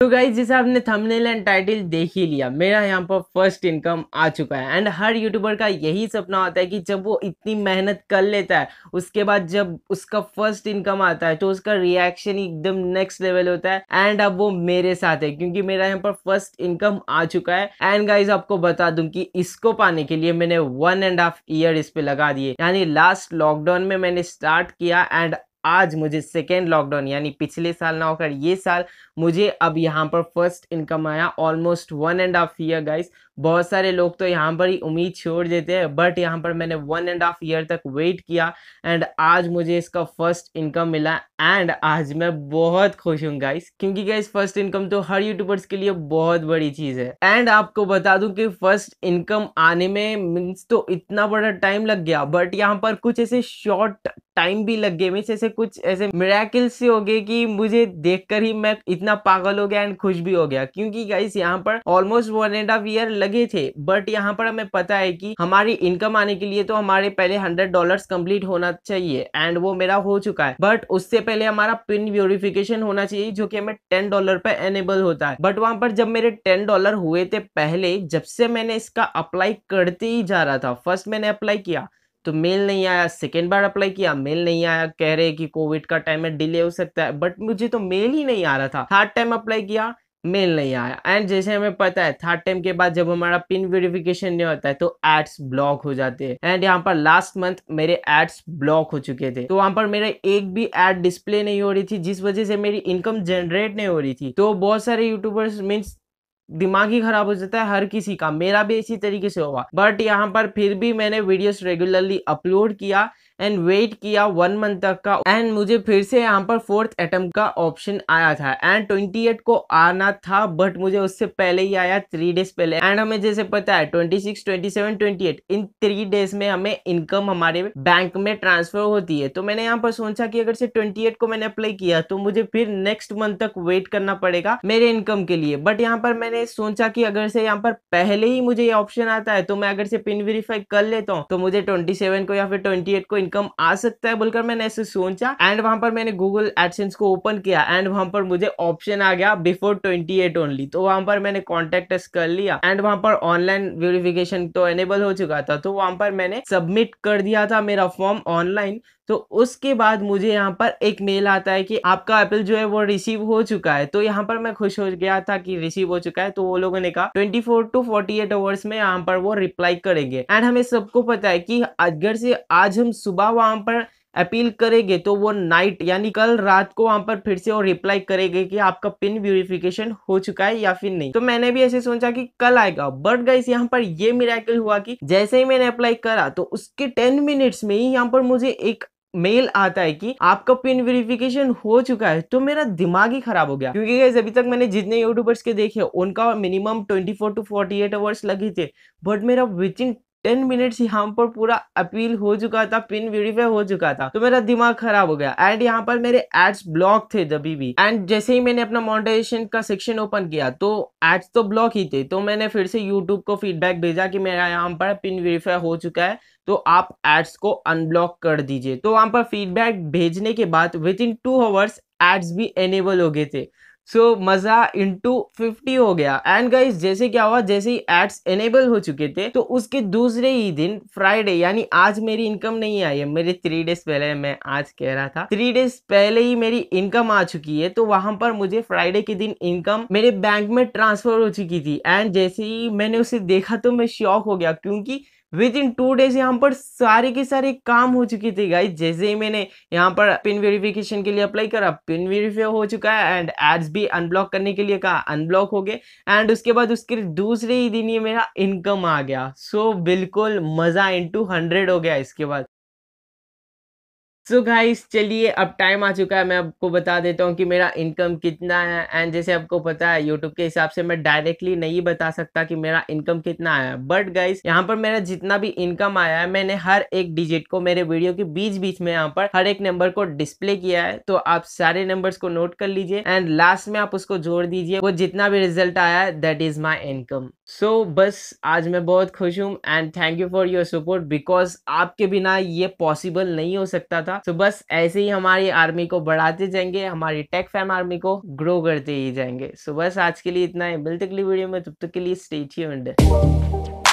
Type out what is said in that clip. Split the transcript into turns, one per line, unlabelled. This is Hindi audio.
तो गाइज जैसे आपने थंबनेल एंड टाइटल देख ही लिया मेरा यहाँ पर फर्स्ट इनकम आ चुका है एंड हर यूट्यूबर का यही सपना होता है कि जब वो इतनी मेहनत कर लेता है उसके बाद जब उसका फर्स्ट इनकम आता है तो उसका रिएक्शन एकदम नेक्स्ट लेवल होता है एंड अब वो मेरे साथ है क्योंकि मेरा यहाँ पर फर्स्ट इनकम आ चुका है एंड गाइज आपको बता दूँ की इसको पाने के लिए मैंने वन एंड हाफ ईयर इस पे लगा दिए यानी लास्ट लॉकडाउन में मैंने स्टार्ट किया एंड आज मुझे सेकेंड लॉकडाउन यानी पिछले साल ना होकर ये साल मुझे अब यहाँ पर फर्स्ट इनकम आया almost one and half year guys बहुत सारे लोग तो यहाँ पर ही उम्मीद छोड़ देते हैं बट यहाँ पर मैंने वन एंड हाफ ईयर तक वेट किया एंड आज मुझे इसका फर्स्ट इनकम मिला एंड आज मैं बहुत खुश हूँ गाइस क्योंकि गाइस फर्स्ट इनकम तो हर यूट्यूबर्स के लिए बहुत बड़ी चीज़ है एंड आपको बता दूं कि फर्स्ट इनकम आने में मीन्स तो इतना बड़ा टाइम लग गया बट यहाँ पर कुछ ऐसे शॉर्ट टाइम भी लग गया ऐसे कुछ ऐसे मेराकिल से हो गए कि मुझे देखकर ही मैं इतना पागल हो गया एंड खुश भी हो गया क्योंकि गाइस यहाँ पर almost one and half year लगे थे बट यहाँ पर हमें पता है कि हमारी इनकम आने के लिए तो हमारे पहले हंड्रेड डॉलर कंप्लीट होना चाहिए एंड वो मेरा हो चुका है बट उससे पहले हमारा पिन वेरिफिकेशन होना चाहिए जो कि हमें टेन डॉलर पर एनेबल होता है बट वहां पर जब मेरे टेन डॉलर हुए थे पहले जब से मैंने इसका अप्लाई करते ही जा रहा था फर्स्ट मैंने अप्लाई किया तो मेल नहीं आया सेकेंड बार अप्लाई किया मेल नहीं आया कह रहे कि कोविड का टाइम है डिले हो सकता है बट मुझे तो मेल ही नहीं आ रहा था थर्ड टाइम अप्लाई किया मेल नहीं आया एंड जैसे हमें पता है थर्ड टाइम के बाद जब हमारा पिन वेरिफिकेशन नहीं होता है तो एड्स ब्लॉक हो जाते हैं एंड यहाँ पर लास्ट मंथ मेरे एड्स ब्लॉक हो चुके थे तो वहां पर मेरा एक भी एड डिस्प्ले नहीं हो रही थी जिस वजह से मेरी इनकम जनरेट नहीं हो रही थी तो बहुत सारे यूट्यूबर्स मीन्स दिमाग ही खराब हो जाता है हर किसी का मेरा भी इसी तरीके से हुआ बट यहाँ पर फिर भी मैंने वीडियोस रेगुलरली अपलोड किया एंड वेट किया वन मंथ तक का एंड मुझे फिर से यहाँ पर फोर्थ एटम का ऑप्शन आया था एंड ट्वेंटी एट को आना था बट मुझे उससे पहले ही आया थ्री डेज पहले एंड हमें जैसे पता है twenty six twenty seven twenty eight in three days में हमें इनकम हमारे बैंक में ट्रांसफर होती है तो मैंने यहाँ पर सोचा कि अगर से ट्वेंटी एट को मैंने अप्लाई किया तो मुझे फिर नेक्स्ट मंथ तक वेट करना पड़ेगा मेरे इनकम के लिए बट यहाँ पर मैंने सोचा कि अगर से यहाँ पर पहले ही मुझे ये ऑप्शन आता है तो मैं अगर से पिन वेरीफाई कर लेता हूँ तो मुझे ट्वेंटी सेवन को या फिर ट्वेंटी एट को इनकम आ सकता है बोलकर मैंने ऐसे सोचा एंड वहां पर मैंने गूगल एडसेंस को ओपन किया एंड वहां पर मुझे ऑप्शन आ गया बिफोर ट्वेंटी एट ओनली तो वहां पर मैंने कॉन्टेक्ट कर लिया एंड वहां पर ऑनलाइन वेरिफिकेशन तो एनेबल हो चुका था तो वहां पर मैंने सबमिट कर दिया था मेरा फॉर्म ऑनलाइन तो उसके बाद मुझे यहाँ पर एक मेल आता है कि आपका एप्पल जो है वो रिसीव हो चुका है तो यहाँ पर मैं खुश हो गया था कि रिसीव हो चुका है तो वो लोगों ने कहा 24 टू 48 आवर्स में यहाँ पर वो रिप्लाई करेंगे एंड हमें सबको पता है कि अगर से आज हम सुबह वहाँ पर अपील करेंगे तो वो नाइट यानी कल रात को वहाँ पर फिर से वो रिप्लाई करेंगे कि आपका पिन व्यूरिफिकेशन हो चुका है या फिर नहीं तो मैंने भी ऐसे सोचा कि कल आएगा बट गाइस यहाँ पर ये मिराकल हुआ कि जैसे ही मैंने अप्लाई करा तो उसके टेन मिनट्स में ही यहाँ पर मुझे एक मेल आता है कि आपका पिन वेरिफिकेशन हो चुका है तो मेरा दिमाग ही खराब हो गया क्योंकि अभी तक मैंने जितने यूट्यूबर्स के देखे उनका मिनिमम 24 टू 48 आवर्स लगे थे बट मेरा विद इन टेन मिनट्स यहाँ पर पूरा अपील हो चुका था पिन वेरीफाई हो चुका था तो मेरा दिमाग खराब हो गया एंड यहाँ पर मेरे एड्स ब्लॉक थे जबी भी एंड जैसे ही मैंने अपना मोनिटाइजेशन का सेक्शन ओपन किया तो एड्स तो ब्लॉक ही थे तो मैंने फिर से यूट्यूब को फीडबैक भेजा कि मेरा यहाँ पर पिन वेरीफाई हो चुका है तो आप एड्स को अनब्लॉक कर दीजिए तो वहाँ पर फीडबैक भेजने के बाद within two hours ads भी एनेबल हो गए थे सो so, मजा इंटू फिफ्टी हो गया एंड गाइस जैसे क्या हुआ जैसे ही एड्स एनेबल हो चुके थे तो उसके दूसरे ही दिन फ्राइडे यानी आज मेरी इनकम नहीं आई है मेरे थ्री डेज पहले मैं आज कह रहा था थ्री डेज पहले ही मेरी इनकम आ चुकी है तो वहां पर मुझे फ्राइडे के दिन इनकम मेरे बैंक में ट्रांसफर हो चुकी थी एंड जैसे ही मैंने उसे देखा तो मैं शॉक हो गया क्योंकि विद इन टू डेज यहाँ पर सारे के सारे काम हो चुकी थी गाइज जैसे ही मैंने यहाँ पर पिन वेरिफिकेशन के लिए अप्लाई करा पिन वेरीफाई हो चुका है एंड एड्स भी अनब्लॉक करने के लिए कहा अनब्लॉक हो गए एंड उसके बाद उसके दूसरे ही दिन ये मेरा इनकम आ गया सो so, बिल्कुल मज़ा इन टू हंड्रेड हो गया इसके बाद सो गाइस चलिए अब टाइम आ चुका है मैं आपको बता देता हूँ कि मेरा इनकम कितना है एंड जैसे आपको पता है यूट्यूब के हिसाब से मैं डायरेक्टली नहीं बता सकता कि मेरा इनकम कितना आया बट गाइस यहाँ पर मेरा जितना भी इनकम आया है मैंने हर एक डिजिट को मेरे वीडियो के बीच बीच में यहाँ पर हर एक नंबर को डिस्प्ले किया है तो आप सारे नंबर को नोट कर लीजिए एंड लास्ट में आप उसको जोड़ दीजिए वो जितना भी रिजल्ट आया है that is my income so so, बस आज मैं बहुत खुश हूँ and thank you for your support because आपके बिना ये पॉसिबल नहीं हो सकता था सो so, बस ऐसे ही हमारी आर्मी को बढ़ाते जाएंगे हमारी टेक फैम आर्मी को ग्रो करते ही जाएंगे सो so, बस आज के लिए इतना है मिलते अगली वीडियो में तब तक के लिए स्टेट ही